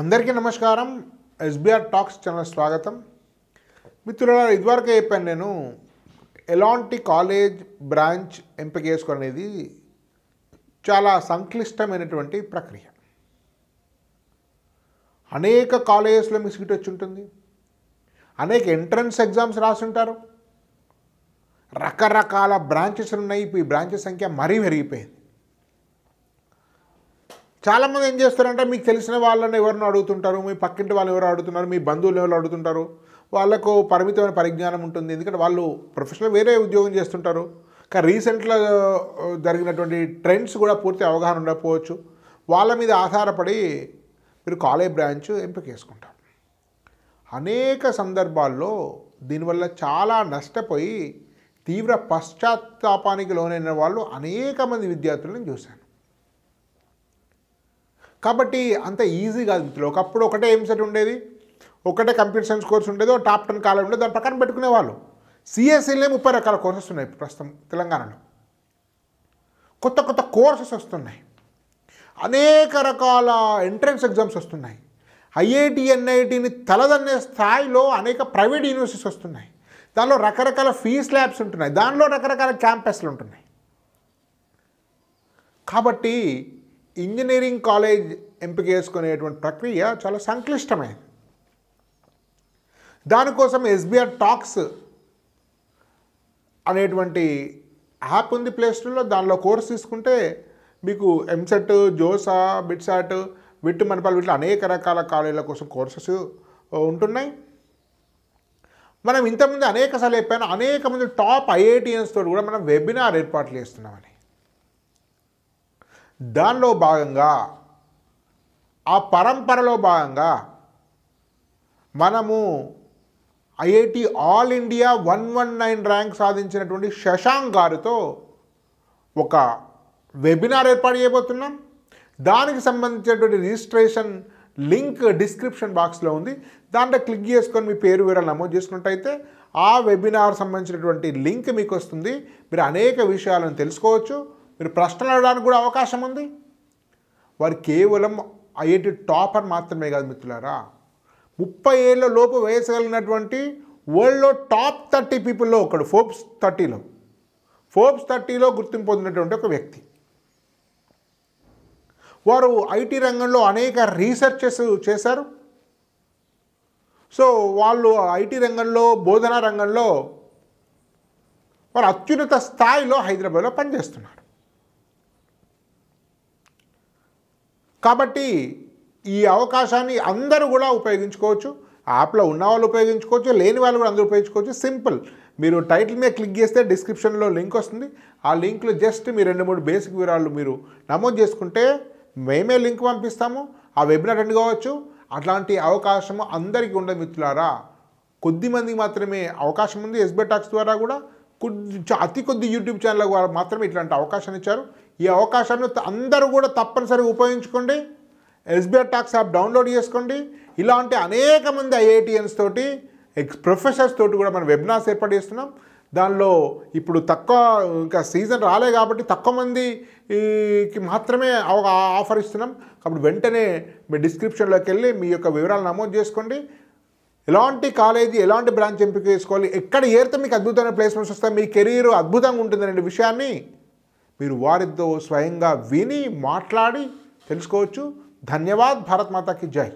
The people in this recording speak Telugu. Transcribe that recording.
అందరికీ నమస్కారం ఎస్బీఆర్ టాక్స్ ఛానల్ స్వాగతం మిత్రులారా ఇదివరకు చెప్పాను నేను ఎలాంటి కాలేజ్ బ్రాంచ్ ఎంపిక చేసుకునేది చాలా సంక్లిష్టమైనటువంటి ప్రక్రియ అనేక కాలేజెస్లో మీ సీట్ వచ్చి ఉంటుంది అనేక ఎంట్రన్స్ ఎగ్జామ్స్ రాసుంటారు రకరకాల బ్రాంచెస్ ఉన్నాయి ఇప్పుడు ఈ బ్రాంచెస్ సంఖ్య మరీ పెరిగిపోయింది చాలామంది ఏం చేస్తారంటే మీకు తెలిసిన వాళ్ళని ఎవరిని అడుగుతుంటారు మీ పక్కింటి వాళ్ళు ఎవరు అడుగుతున్నారు మీ బంధువులు ఎవరు అడుగుతుంటారు వాళ్ళకు పరిమితమైన పరిజ్ఞానం ఉంటుంది ఎందుకంటే వాళ్ళు ప్రొఫెషనల్ వేరే ఉద్యోగం చేస్తుంటారు కానీ రీసెంట్లో జరిగినటువంటి ట్రెండ్స్ కూడా పూర్తి అవగాహన ఉండకపోవచ్చు వాళ్ళ మీద ఆధారపడి మీరు కాలేజ్ బ్రాంచ్ ఎంపిక చేసుకుంటారు అనేక సందర్భాల్లో దీనివల్ల చాలా నష్టపోయి తీవ్ర పశ్చాత్తాపానికి లోనైన వాళ్ళు అనేక మంది విద్యార్థులను చూశాను కాబట్టి అంత ఈజీ కాదు మిత్రులు ఒకప్పుడు ఒకటే ఎంసెట్ సెట్ ఉండేది ఒకటే కంప్యూటర్ సైన్స్ కోర్స్ ఉండేది టాప్ టెన్ కాలేజ్ ఉండేది దాని ప్రకారం వాళ్ళు సిఎస్సీలే e ముప్పై రకాల కోర్సెస్ ఉన్నాయి ప్రస్తుతం తెలంగాణలో కొత్త కొత్త కోర్సెస్ వస్తున్నాయి అనేక రకాల ఎంట్రన్స్ ఎగ్జామ్స్ వస్తున్నాయి ఐఐటి ఎన్ఐటిని తలదన్నే స్థాయిలో అనేక ప్రైవేట్ యూనివర్సిటీస్ వస్తున్నాయి దానిలో రకరకాల ఫీజ్ ల్యాబ్స్ ఉంటున్నాయి దానిలో రకరకాల క్యాంపస్లు ఉంటున్నాయి కాబట్టి ఇంజనీరింగ్ కాలేజ్ ఎంపిక చేసుకునేటువంటి ప్రక్రియ చాలా సంక్లిష్టమైంది దానికోసం ఎస్బీఆర్ టాక్స్ అనేటువంటి యాప్ ఉంది ప్లేస్టోర్లో దానిలో కోర్స్ తీసుకుంటే మీకు EAMCET JoSAA BITSAT VIT Manipal వీటిలో అనేక రకాల కాలేజీల కోసం కోర్సెస్ ఉంటున్నాయి మనం ఇంతకుముందు అనేక సార్లు చెప్పాను అనేక మంది టాప్ ఐఐటిఎన్స్ తోటి కూడా మనం వెబినార్ ఏర్పాట్లు చేస్తున్నామని దానిలో భాగంగా ఆ పరంపరలో భాగంగా మనము IIT all India one one nine rank సాధించినటువంటి శశాంక్ గారితో ఒక వెబినార్ ఏర్పాటు చేయబోతున్నాం దానికి సంబంధించినటువంటి రిజిస్ట్రేషన్ లింక్ డిస్క్రిప్షన్ బాక్స్లో ఉంది దాంట్లో క్లిక్ చేసుకొని మీ పేరు వివరాలు నమోదు చేసుకున్నట్టయితే ఆ వెబినార్ సంబంధించినటువంటి లింక్ మీకు వస్తుంది మీరు అనేక విషయాలను తెలుసుకోవచ్చు మీరు ప్రశ్నలు అడగడానికి కూడా అవకాశం ఉంది వారు కేవలం ఐఐటి టాపర్ మాత్రమే కాదు మిత్రులారా ముప్పై ఏళ్ళ లోపు వేయగలిగినటువంటి వరల్డ్లో టాప్ థర్టీ పీపుల్లో ఒకడు ఫోర్బ్స్ థర్టీలో ఫోర్బ్స్ థర్టీలో గుర్తింపు పొందినటువంటి ఒక వ్యక్తి వారు ఐటీ రంగంలో అనేక రీసెర్చెస్ చేశారు సో వాళ్ళు ఐటీ రంగంలో బోధనా రంగంలో వారు అత్యున్నత స్థాయిలో హైదరాబాద్లో పనిచేస్తున్నారు కాబట్టి ఈ అవకాశాన్ని అందరూ కూడా ఉపయోగించుకోవచ్చు యాప్లో ఉన్న వాళ్ళు ఉపయోగించుకోవచ్చు లేని వాళ్ళు కూడా అందరూ ఉపయోగించుకోవచ్చు సింపుల్ మీరు టైటిల్ మీద క్లిక్ చేస్తే డిస్క్రిప్షన్లో లింక్ వస్తుంది ఆ లింక్లో జస్ట్ మీ రెండు మూడు బేసిక్ వివరాలు మీరు నమోదు చేసుకుంటే మేమే లింక్ పంపిస్తాము ఆ వెబినార్ అటెండ్ కావచ్చు అట్లాంటి అవకాశము అందరికీ ఉండదు మిత్రులారా కొద్ది మందికి మాత్రమే అవకాశం ఉంది ఎస్బెటాక్స్ ద్వారా కూడా కొద్ది అతి కొద్ది యూట్యూబ్ ఛానల్ ద్వారా మాత్రమే ఇట్లాంటి అవకాశాన్ని ఇచ్చారు ఈ అవకాశాన్ని అందరూ కూడా తప్పనిసరిగా ఉపయోగించుకోండి ఎస్బీఐ టాక్స్ యాప్ డౌన్లోడ్ చేసుకోండి ఇలాంటి అనేక మంది ఐఐటిఎన్స్ తోటి ఎక్స్ ప్రొఫెసర్స్ తోటి కూడా మనం వెబినార్స్ ఏర్పాటు చేస్తున్నాం దానిలో ఇప్పుడు తక్కువ ఇంకా సీజన్ రాలే కాబట్టి తక్కువ మందికి మాత్రమే ఆఫర్ ఇస్తున్నాం కాబట్టి వెంటనే మీ డిస్క్రిప్షన్లోకి వెళ్ళి మీ యొక్క వివరాలు నమోదు చేసుకోండి ఎలాంటి కాలేజీ ఎలాంటి బ్రాంచ్ ఎంపిక చేసుకోవాలి ఎక్కడ ఏరితే మీకు అద్భుతమైన ప్లేస్మెంట్స్ వస్తాయి మీ కెరీర్ అద్భుతంగా అనే విషయాన్ని మీరు వారితో స్వయంగా విని మాట్లాడి తెలుసుకోవచ్చు ధన్యవాద్ భారత్ మాతాకి జై